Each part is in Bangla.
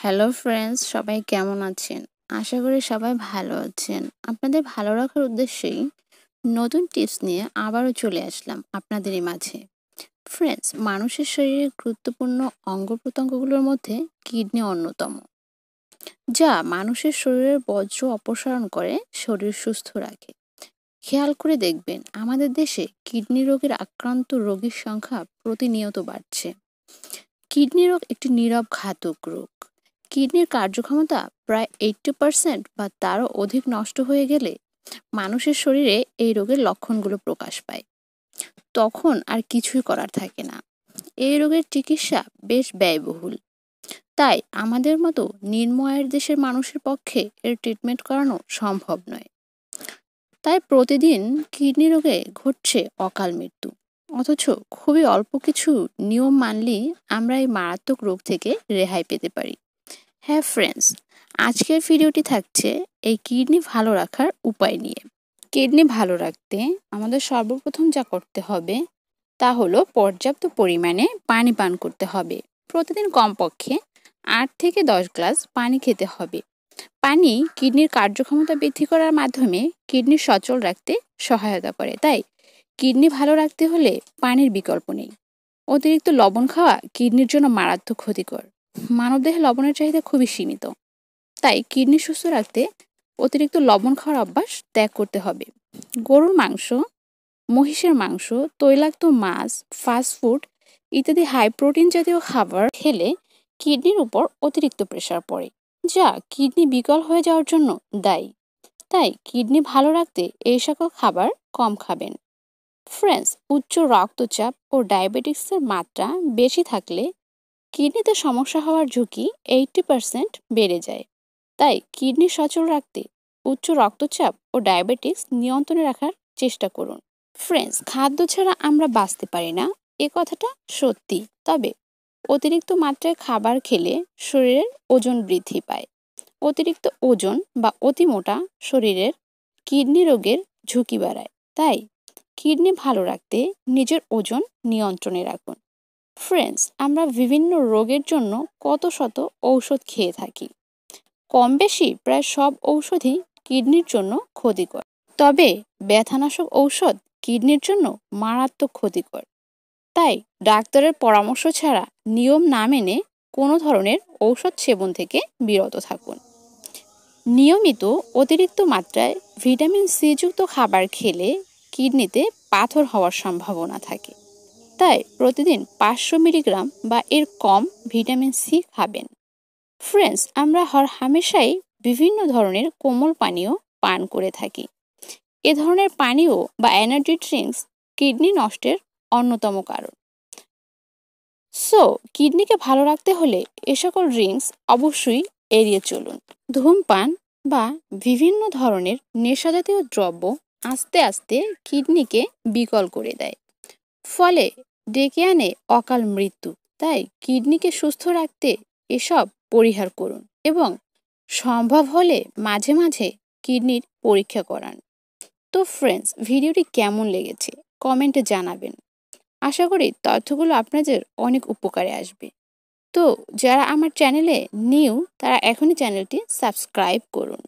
হ্যালো ফ্রেন্ডস সবাই কেমন আছেন আশা করি সবাই ভালো আছেন আপনাদের ভালো রাখার উদ্দেশ্যেই নতুন টিপস নিয়ে আবারও চলে আসলাম আপনাদেরই মাঝে ফ্রেন্ডস মানুষের শরীরের গুরুত্বপূর্ণ অঙ্গ প্রত্যঙ্গগুলোর মধ্যে কিডনি অন্যতম যা মানুষের শরীরের বজ্র অপসারণ করে শরীর সুস্থ রাখে খেয়াল করে দেখবেন আমাদের দেশে কিডনি রোগের আক্রান্ত রোগীর সংখ্যা প্রতিনিয়ত বাড়ছে কিডনি রোগ একটি নীরব ঘাতক রোগ কিডনির কার্যক্ষমতা প্রায় এইটটি পারসেন্ট বা তারও অধিক নষ্ট হয়ে গেলে মানুষের শরীরে এই রোগের লক্ষণগুলো প্রকাশ পায় তখন আর কিছুই করার থাকে না এই রোগের চিকিৎসা বেশ ব্যয়বহুল তাই আমাদের মতো নির্ময়ের দেশের মানুষের পক্ষে এর ট্রিটমেন্ট করানো সম্ভব নয় তাই প্রতিদিন কিডনি রোগে ঘটছে অকাল মৃত্যু অথচ খুবই অল্প কিছু নিয়ম মানলেই আমরা এই মারাত্মক রোগ থেকে রেহাই পেতে পারি হ্যাঁ ফ্রেন্ডস আজকের ভিডিওটি থাকছে এই কিডনি ভালো রাখার উপায় নিয়ে কিডনি ভালো রাখতে আমাদের সর্বপ্রথম যা করতে হবে তা হলো পর্যাপ্ত পরিমাণে পানি পান করতে হবে প্রতিদিন কমপক্ষে আট থেকে দশ গ্লাস পানি খেতে হবে পানি কিডনির কার্যক্ষমতা বৃদ্ধি করার মাধ্যমে কিডনি সচল রাখতে সহায়তা করে তাই কিডনি ভালো রাখতে হলে পানির বিকল্প নেই অতিরিক্ত লবণ খাওয়া কিডনির জন্য মারাত্মক ক্ষতিকর মানবদেহে লবণের চাহিদা খুবই সীমিত তাই কিডনি সুস্থ রাখতে অতিরিক্ত লবণ খাওয়ার অভ্যাস ত্যাগ করতে হবে গরুর মাংস মহিষের মাংস তৈলাক্ত মাছ ফাস্টফুড ইত্যাদি হাই প্রোটিন জাতীয় খাবার খেলে কিডনির উপর অতিরিক্ত প্রেশার পড়ে যা কিডনি বিকল হয়ে যাওয়ার জন্য দায়ী তাই কিডনি ভালো রাখতে এই সকল খাবার কম খাবেন ফ্রেন্ডস উচ্চ রক্তচাপ ও ডায়াবেটিক্সের মাত্রা বেশি থাকলে কিডনিতে সমস্যা হওয়ার ঝুঁকি এইটটি পারসেন্ট বেড়ে যায় তাই কিডনি সচল রাখতে উচ্চ রক্তচাপ ও ডায়াবেটিক্স নিয়ন্ত্রণে রাখার চেষ্টা করুন ফ্রেন্ডস খাদ্য ছাড়া আমরা বাঁচতে পারি না এ কথাটা সত্যি তবে অতিরিক্ত মাত্রায় খাবার খেলে শরীরের ওজন বৃদ্ধি পায় অতিরিক্ত ওজন বা অতিমোটা শরীরের কিডনি রোগের ঝুঁকি বাড়ায় তাই কিডনি ভালো রাখতে নিজের ওজন নিয়ন্ত্রণে রাখুন ফ্রেন্ডস আমরা বিভিন্ন রোগের জন্য কত শত ঔষধ খেয়ে থাকি কম বেশি প্রায় সব ঔষধই কিডনির জন্য ক্ষতিকর তবে ব্যথানাশক ঔষধ কিডনির জন্য মারাত্মক ক্ষতিকর তাই ডাক্তারের পরামর্শ ছাড়া নিয়ম না মেনে কোনো ধরনের ঔষধ সেবন থেকে বিরত থাকুন নিয়মিত অতিরিক্ত মাত্রায় ভিটামিন সিযুক্ত খাবার খেলে কিডনিতে পাথর হওয়ার সম্ভাবনা থাকে তাই প্রতিদিন পাঁচশো মিলিগ্রাম বা এর কম ভিটামিন সি খাবেন ফ্রেন্ডস আমরা হর হামেশাই বিভিন্ন ধরনের কোমল পানীয় পান করে থাকি এ ধরনের পানীয় বা এনার্জি ড্রিঙ্কস কিডনি নষ্টের অন্যতম কারণ সো কিডনিকে ভালো রাখতে হলে এ সকল ড্রিঙ্কস অবশ্যই এড়িয়ে চলুন ধূমপান বা বিভিন্ন ধরনের নেশাজাতীয় দ্রব্য আস্তে আস্তে কিডনিকে বিকল করে দেয় ফলে ডেকে আনে অকাল মৃত্যু তাই কিডনিকে সুস্থ রাখতে এসব পরিহার করুন এবং সম্ভব হলে মাঝে মাঝে কিডনির পরীক্ষা করান তো ফ্রেন্ডস ভিডিওটি কেমন লেগেছে কমেন্টে জানাবেন আশা করি তথ্যগুলো আপনাদের অনেক উপকারে আসবে তো যারা আমার চ্যানেলে নিউ তারা এখনই চ্যানেলটি সাবস্ক্রাইব করুন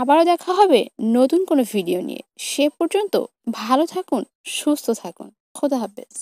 আবারও দেখা হবে নতুন কোনো ভিডিও নিয়ে সে পর্যন্ত ভালো থাকুন সুস্থ থাকুন খোদা হাফেজ